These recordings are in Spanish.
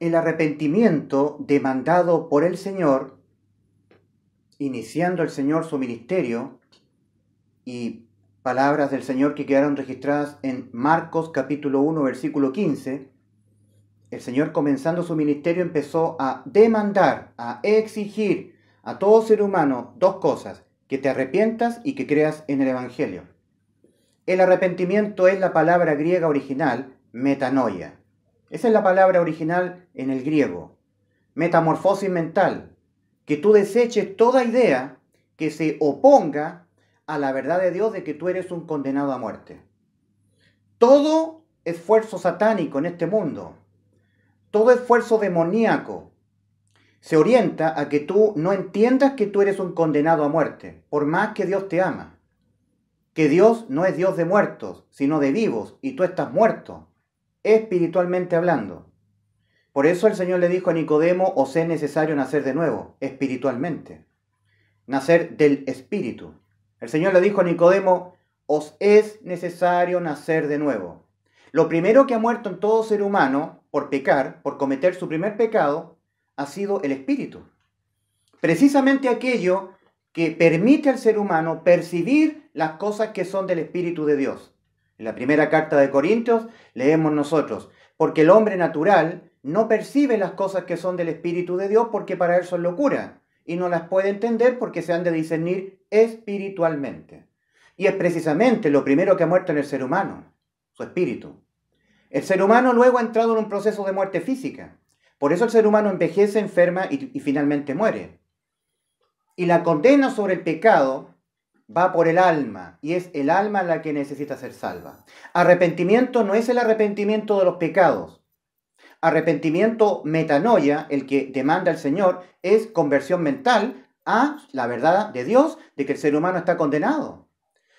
El arrepentimiento demandado por el Señor, iniciando el Señor su ministerio, y palabras del Señor que quedaron registradas en Marcos capítulo 1, versículo 15, el Señor comenzando su ministerio empezó a demandar, a exigir a todo ser humano dos cosas, que te arrepientas y que creas en el Evangelio. El arrepentimiento es la palabra griega original, metanoia, esa es la palabra original en el griego. Metamorfosis mental. Que tú deseches toda idea que se oponga a la verdad de Dios de que tú eres un condenado a muerte. Todo esfuerzo satánico en este mundo, todo esfuerzo demoníaco, se orienta a que tú no entiendas que tú eres un condenado a muerte, por más que Dios te ama. Que Dios no es Dios de muertos, sino de vivos, y tú estás muerto espiritualmente hablando. Por eso el Señor le dijo a Nicodemo, os es necesario nacer de nuevo, espiritualmente. Nacer del espíritu. El Señor le dijo a Nicodemo, os es necesario nacer de nuevo. Lo primero que ha muerto en todo ser humano por pecar, por cometer su primer pecado, ha sido el espíritu. Precisamente aquello que permite al ser humano percibir las cosas que son del espíritu de Dios. En la primera carta de Corintios leemos nosotros, porque el hombre natural no percibe las cosas que son del Espíritu de Dios porque para él son locura y no las puede entender porque se han de discernir espiritualmente. Y es precisamente lo primero que ha muerto en el ser humano, su espíritu. El ser humano luego ha entrado en un proceso de muerte física. Por eso el ser humano envejece, enferma y, y finalmente muere. Y la condena sobre el pecado va por el alma y es el alma la que necesita ser salva. Arrepentimiento no es el arrepentimiento de los pecados. Arrepentimiento metanoia, el que demanda el Señor, es conversión mental a la verdad de Dios de que el ser humano está condenado.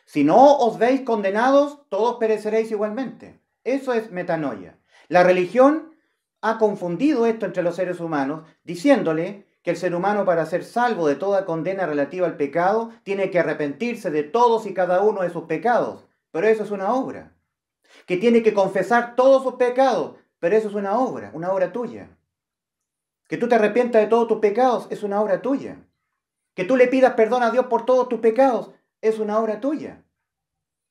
Si no os veis condenados, todos pereceréis igualmente. Eso es metanoia. La religión ha confundido esto entre los seres humanos, diciéndole que el ser humano para ser salvo de toda condena relativa al pecado tiene que arrepentirse de todos y cada uno de sus pecados, pero eso es una obra. Que tiene que confesar todos sus pecados, pero eso es una obra, una obra tuya. Que tú te arrepientas de todos tus pecados es una obra tuya. Que tú le pidas perdón a Dios por todos tus pecados es una obra tuya.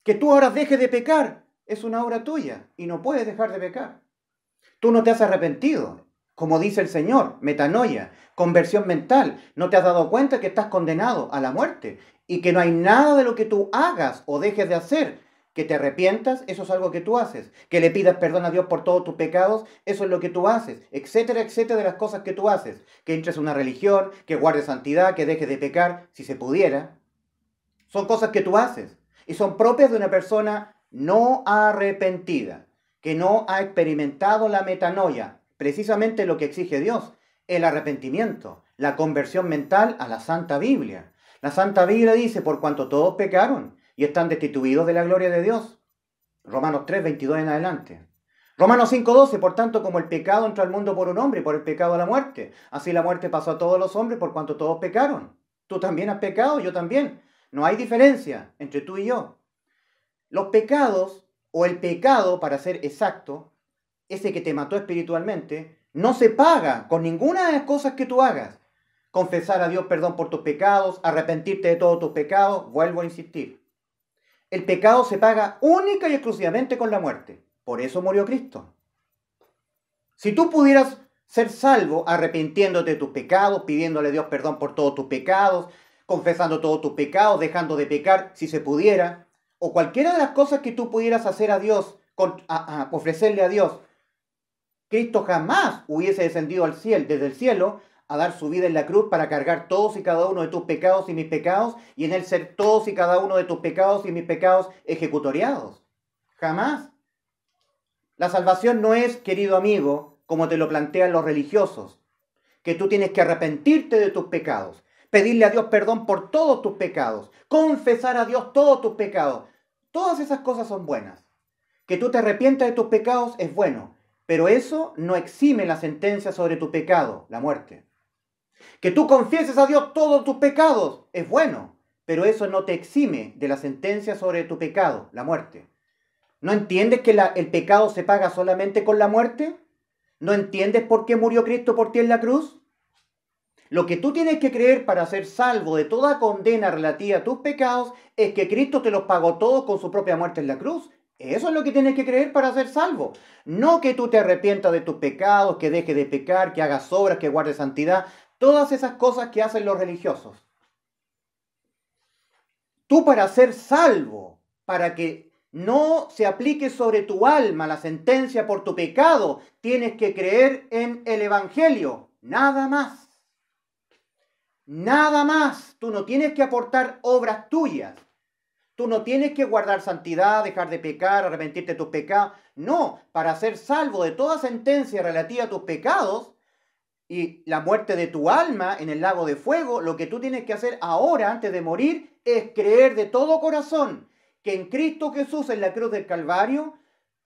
Que tú ahora dejes de pecar es una obra tuya y no puedes dejar de pecar. Tú no te has arrepentido, como dice el Señor, metanoia, conversión mental. No te has dado cuenta que estás condenado a la muerte y que no hay nada de lo que tú hagas o dejes de hacer. Que te arrepientas, eso es algo que tú haces. Que le pidas perdón a Dios por todos tus pecados, eso es lo que tú haces. Etcétera, etcétera de las cosas que tú haces. Que entres a una religión, que guardes santidad, que dejes de pecar, si se pudiera. Son cosas que tú haces y son propias de una persona no arrepentida, que no ha experimentado la metanoia, precisamente lo que exige Dios, el arrepentimiento, la conversión mental a la Santa Biblia. La Santa Biblia dice, por cuanto todos pecaron y están destituidos de la gloria de Dios. Romanos 3, 22 en adelante. Romanos 5:12, por tanto, como el pecado entró al mundo por un hombre, por el pecado a la muerte, así la muerte pasó a todos los hombres por cuanto todos pecaron. Tú también has pecado, yo también. No hay diferencia entre tú y yo. Los pecados, o el pecado, para ser exacto, ese que te mató espiritualmente, no se paga con ninguna de las cosas que tú hagas. Confesar a Dios perdón por tus pecados, arrepentirte de todos tus pecados, vuelvo a insistir. El pecado se paga única y exclusivamente con la muerte. Por eso murió Cristo. Si tú pudieras ser salvo arrepintiéndote de tus pecados, pidiéndole a Dios perdón por todos tus pecados, confesando todos tus pecados, dejando de pecar si se pudiera, o cualquiera de las cosas que tú pudieras hacer a Dios, ofrecerle a Dios Cristo jamás hubiese descendido al cielo, desde el cielo a dar su vida en la cruz para cargar todos y cada uno de tus pecados y mis pecados y en él ser todos y cada uno de tus pecados y mis pecados ejecutoriados. Jamás. La salvación no es, querido amigo, como te lo plantean los religiosos, que tú tienes que arrepentirte de tus pecados, pedirle a Dios perdón por todos tus pecados, confesar a Dios todos tus pecados. Todas esas cosas son buenas. Que tú te arrepientas de tus pecados es bueno, pero eso no exime la sentencia sobre tu pecado, la muerte. Que tú confieses a Dios todos tus pecados es bueno, pero eso no te exime de la sentencia sobre tu pecado, la muerte. ¿No entiendes que el pecado se paga solamente con la muerte? ¿No entiendes por qué murió Cristo por ti en la cruz? Lo que tú tienes que creer para ser salvo de toda condena relativa a tus pecados es que Cristo te los pagó todos con su propia muerte en la cruz eso es lo que tienes que creer para ser salvo. No que tú te arrepientas de tus pecados, que dejes de pecar, que hagas obras, que guardes santidad. Todas esas cosas que hacen los religiosos. Tú para ser salvo, para que no se aplique sobre tu alma la sentencia por tu pecado, tienes que creer en el Evangelio. Nada más. Nada más. Tú no tienes que aportar obras tuyas. Tú no tienes que guardar santidad, dejar de pecar, arrepentirte de tus pecados. No, para ser salvo de toda sentencia relativa a tus pecados y la muerte de tu alma en el lago de fuego, lo que tú tienes que hacer ahora antes de morir es creer de todo corazón que en Cristo Jesús en la cruz del Calvario,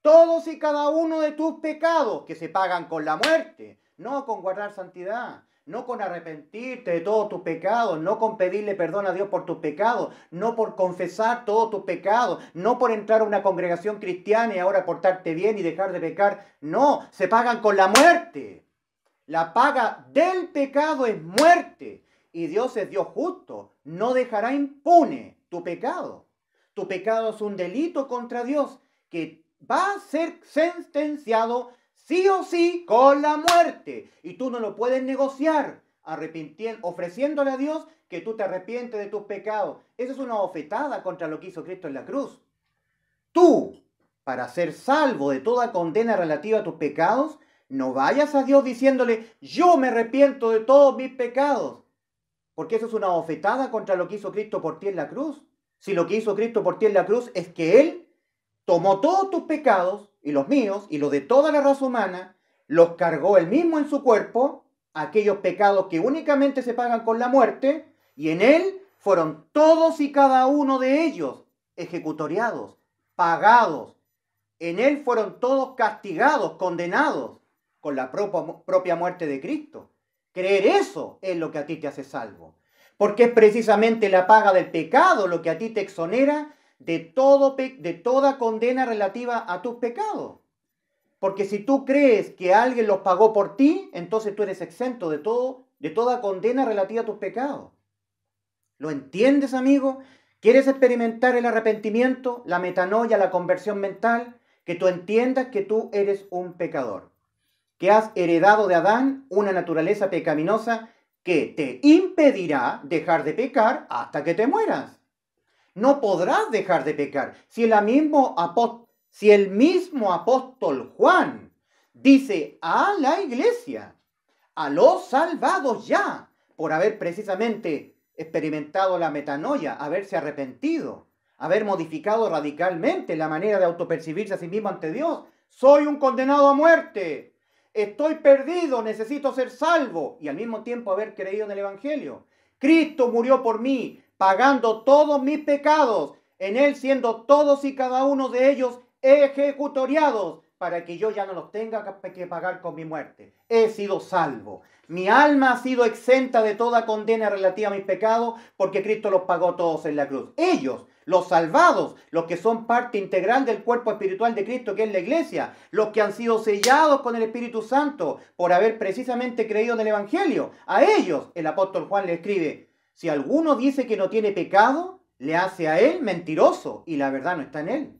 todos y cada uno de tus pecados que se pagan con la muerte, no con guardar santidad no con arrepentirte de todos tus pecados, no con pedirle perdón a Dios por tus pecados, no por confesar todos tus pecados, no por entrar a una congregación cristiana y ahora portarte bien y dejar de pecar. No, se pagan con la muerte. La paga del pecado es muerte. Y Dios es Dios justo. No dejará impune tu pecado. Tu pecado es un delito contra Dios que va a ser sentenciado sí o sí con la muerte. Y tú no lo puedes negociar arrepintiendo, ofreciéndole a Dios que tú te arrepientes de tus pecados. Eso es una ofetada contra lo que hizo Cristo en la cruz. Tú, para ser salvo de toda condena relativa a tus pecados, no vayas a Dios diciéndole, yo me arrepiento de todos mis pecados. Porque eso es una ofetada contra lo que hizo Cristo por ti en la cruz. Si lo que hizo Cristo por ti en la cruz es que Él tomó todos tus pecados y los míos y los de toda la raza humana, los cargó él mismo en su cuerpo, aquellos pecados que únicamente se pagan con la muerte, y en él fueron todos y cada uno de ellos ejecutoriados, pagados. En él fueron todos castigados, condenados con la propia muerte de Cristo. Creer eso es lo que a ti te hace salvo. Porque es precisamente la paga del pecado lo que a ti te exonera de, toda condena relativa a tus pecados. Porque si tú crees que alguien los pagó por ti, entonces tú eres exento de, todo, de toda condena relativa a tus pecados. ¿Lo entiendes, amigo? ¿Quieres experimentar el arrepentimiento, la metanoia, la conversión mental? Que tú entiendas que tú eres un pecador, que has heredado de Adán una naturaleza pecaminosa que te impedirá dejar de pecar hasta que te mueras no podrás dejar de pecar. Si el mismo apóstol, Juan dice a la iglesia, a los salvados ya, por haber precisamente experimentado la metanoia, haberse arrepentido, haber modificado radicalmente la manera de autopercibirse a sí mismo ante Dios. Soy un condenado a muerte, estoy perdido, necesito ser salvo y al mismo tiempo haber creído en el Evangelio. Cristo murió por mí, pagando todos mis pecados, en Él siendo todos y cada uno de ellos ejecutoriados, para que yo ya no los tenga que pagar con mi muerte. He sido salvo. Mi alma ha sido exenta de toda condena relativa a mis pecados, porque Cristo los pagó todos en la cruz. Ellos, los salvados, los que son parte integral del cuerpo espiritual de Cristo, que es la iglesia, los que han sido sellados con el Espíritu Santo por haber precisamente creído en el Evangelio, a ellos el apóstol Juan le escribe, si alguno dice que no tiene pecado, le hace a él mentiroso y la verdad no está en él.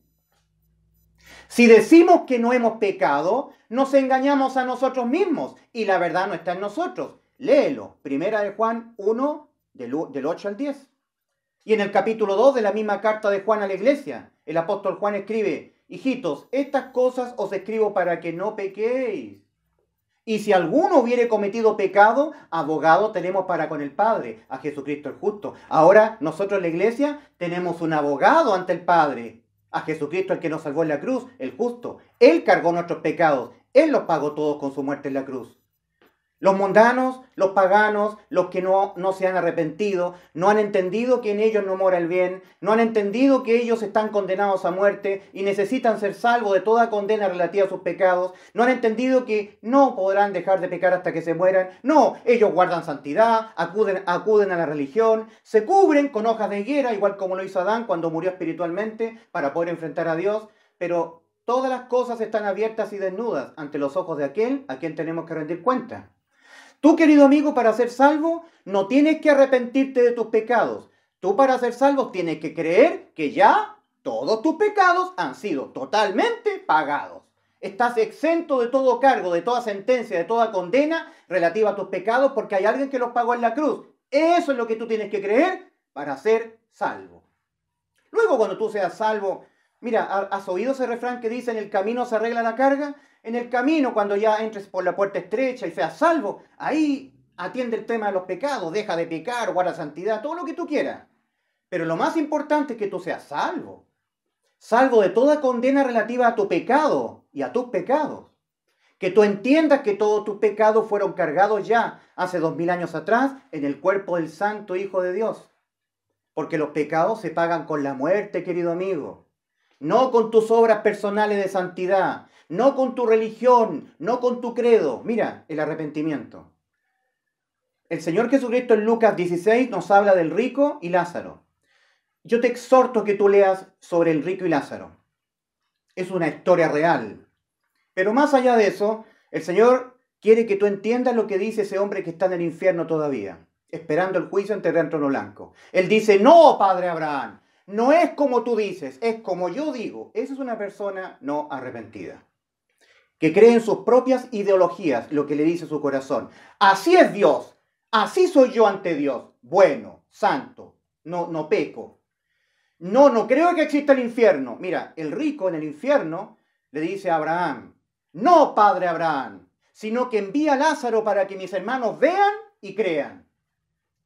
Si decimos que no hemos pecado, nos engañamos a nosotros mismos y la verdad no está en nosotros. Léelo, primera de Juan 1, del 8 al 10. Y en el capítulo 2 de la misma carta de Juan a la iglesia, el apóstol Juan escribe, hijitos, estas cosas os escribo para que no pequéis. Y si alguno hubiere cometido pecado, abogado tenemos para con el Padre, a Jesucristo el justo. Ahora nosotros la iglesia tenemos un abogado ante el Padre, a Jesucristo el que nos salvó en la cruz, el justo. Él cargó nuestros pecados, Él los pagó todos con su muerte en la cruz. Los mundanos, los paganos, los que no, no, se han arrepentido, no han entendido que en ellos no mora el bien, no han entendido que ellos están condenados a muerte y necesitan ser salvos de toda condena relativa a sus pecados, no han entendido que no podrán dejar de pecar hasta que se mueran, no, ellos guardan santidad, acuden, acuden a la religión, se cubren con hojas de higuera, igual como lo hizo Adán cuando murió espiritualmente para poder enfrentar a Dios, pero todas las cosas están abiertas y desnudas ante los ojos de aquel a quien tenemos que rendir cuenta. Tú, querido amigo, para ser salvo, no tienes que arrepentirte de tus pecados. Tú, para ser salvo, tienes que creer que ya todos tus pecados han sido totalmente pagados. Estás exento de todo cargo, de toda sentencia, de toda condena relativa a tus pecados porque hay alguien que los pagó en la cruz. Eso es lo que tú tienes que creer para ser salvo. Luego, cuando tú seas salvo, mira, ¿has oído ese refrán que dice en el camino se arregla la carga? En el camino, cuando ya entres por la puerta estrecha y seas salvo, ahí atiende el tema de los pecados, deja de pecar, guarda santidad, todo lo que tú quieras. Pero lo más importante es que tú seas salvo. Salvo de toda condena relativa a tu pecado y a tus pecados. Que tú entiendas que todos tus pecados fueron cargados ya hace dos mil años atrás en el cuerpo del Santo Hijo de Dios. Porque los pecados se pagan con la muerte, querido amigo. No con tus obras personales de santidad, no con tu religión, no con tu credo. Mira, el arrepentimiento. El Señor Jesucristo en Lucas 16 nos habla del rico y Lázaro. Yo te exhorto que tú leas sobre el rico y Lázaro. Es una historia real. Pero más allá de eso, el Señor quiere que tú entiendas lo que dice ese hombre que está en el infierno todavía, esperando el juicio en terreno blanco. Él dice, no, Padre Abraham, no es como tú dices, es como yo digo. Esa es una persona no arrepentida que cree en sus propias ideologías, lo que le dice su corazón. Así es Dios, así soy yo ante Dios, bueno, santo, no, no peco. No, no creo que exista el infierno. Mira, el rico en el infierno le dice a Abraham, no, padre Abraham, sino que envía a Lázaro para que mis hermanos vean y crean.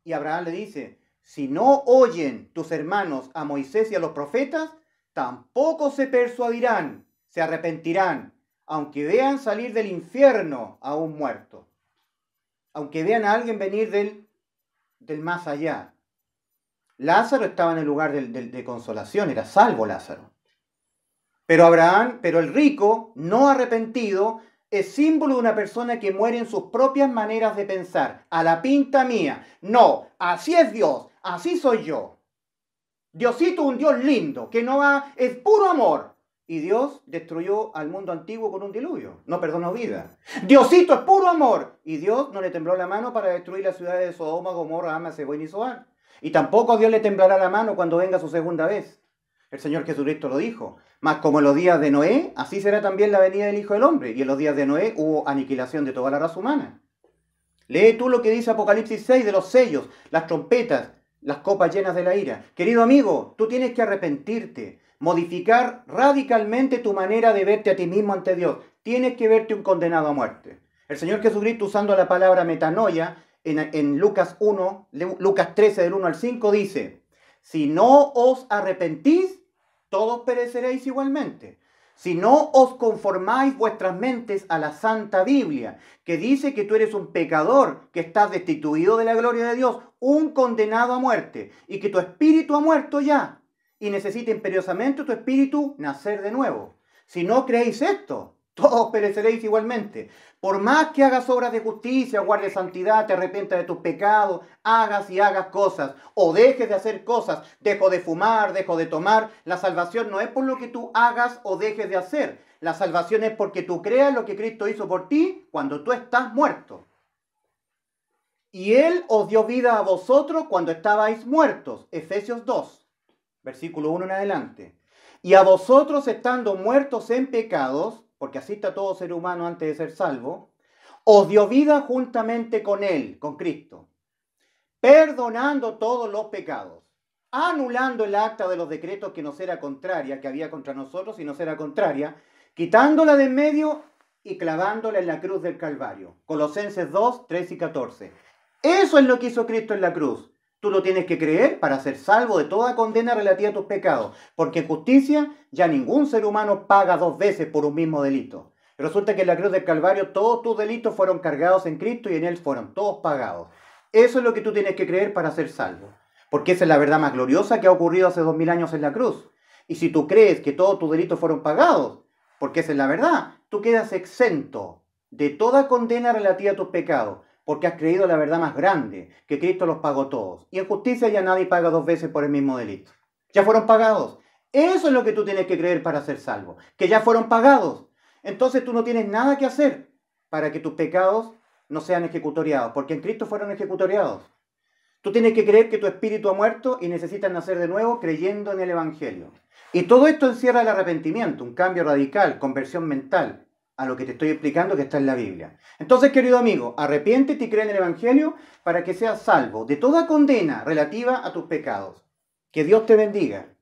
Y Abraham le dice, si no oyen tus hermanos a Moisés y a los profetas, tampoco se persuadirán, se arrepentirán aunque vean salir del infierno a un muerto, aunque vean a alguien venir del, más allá. Lázaro estaba en el lugar de, consolación, era salvo Lázaro. Pero Abraham, pero el rico, no arrepentido, es símbolo de una persona que muere en sus propias maneras de pensar, a la pinta mía. No, así es Dios, así soy yo. Diosito, un Dios lindo, que no va, es puro amor. Y Dios destruyó al mundo antiguo con un diluvio. No perdonó vida. Diosito es puro amor. Y Dios no le tembló la mano para destruir las ciudades de Sodoma, Gomorra, Ama, Seboín y Zoar. Y tampoco Dios le temblará la mano cuando venga su segunda vez. El Señor Jesucristo lo dijo. Mas como en los días de Noé, así será también la venida del Hijo del Hombre. Y en los días de Noé hubo aniquilación de toda la raza humana. Lee tú lo que dice Apocalipsis 6 de los sellos, las trompetas, las copas llenas de la ira. Querido amigo, tú tienes que arrepentirte modificar radicalmente tu manera de verte a ti mismo ante Dios. Tienes que verte un condenado a muerte. El Señor Jesucristo usando la palabra metanoia en, en Lucas 1, Lucas 13 del 1 al 5 dice, si no os arrepentís, todos pereceréis igualmente. Si no os conformáis vuestras mentes a la Santa Biblia, que dice que tú eres un pecador, que estás destituido de la gloria de Dios, un condenado a muerte, y que tu espíritu ha muerto ya, y necesita imperiosamente tu espíritu nacer de nuevo. Si no creéis esto, todos pereceréis igualmente. Por más que hagas obras de justicia, guardes santidad, te arrepientas de tus pecados, hagas y hagas cosas, o dejes de hacer cosas, dejo de fumar, dejo de tomar, la salvación no es por lo que tú hagas o dejes de hacer. La salvación es porque tú creas lo que Cristo hizo por ti cuando tú estás muerto. Y Él os dio vida a vosotros cuando estabais muertos. Efesios 2 versículo 1 en adelante. Y a vosotros estando muertos en pecados, porque así está todo ser humano antes de ser salvo, os dio vida juntamente con Él, con Cristo, perdonando todos los pecados, anulando el acta de los decretos que nos era contraria, que había contra nosotros y nos era contraria, quitándola de en medio y clavándola en la cruz del Calvario. Colosenses 2, 3 y 14. Eso es lo que hizo Cristo en la cruz. Tú lo tienes que creer para ser salvo de toda condena relativa a tus pecados, porque en justicia ya ningún ser humano paga dos veces por un mismo delito. Resulta que en la cruz del Calvario todos tus delitos fueron cargados en Cristo y en Él fueron todos pagados. Eso es lo que tú tienes que creer para ser salvo, porque esa es la verdad más gloriosa que ha ocurrido hace dos mil años en la cruz. Y si tú crees que todos tus delitos fueron pagados, porque esa es la verdad, tú quedas exento de toda condena relativa a tus pecados porque has creído la verdad más grande, que Cristo los pagó todos. Y en justicia ya nadie paga dos veces por el mismo delito. Ya fueron pagados. Eso es lo que tú tienes que creer para ser salvo, que ya fueron pagados. Entonces tú no tienes nada que hacer para que tus pecados no sean ejecutoriados, porque en Cristo fueron ejecutoriados. Tú tienes que creer que tu espíritu ha muerto y necesitas nacer de nuevo creyendo en el Evangelio. Y todo esto encierra el arrepentimiento, un cambio radical, conversión mental, a lo que te estoy explicando que está en la Biblia. Entonces, querido amigo, arrepiéntete y cree en el Evangelio para que seas salvo de toda condena relativa a tus pecados. Que Dios te bendiga.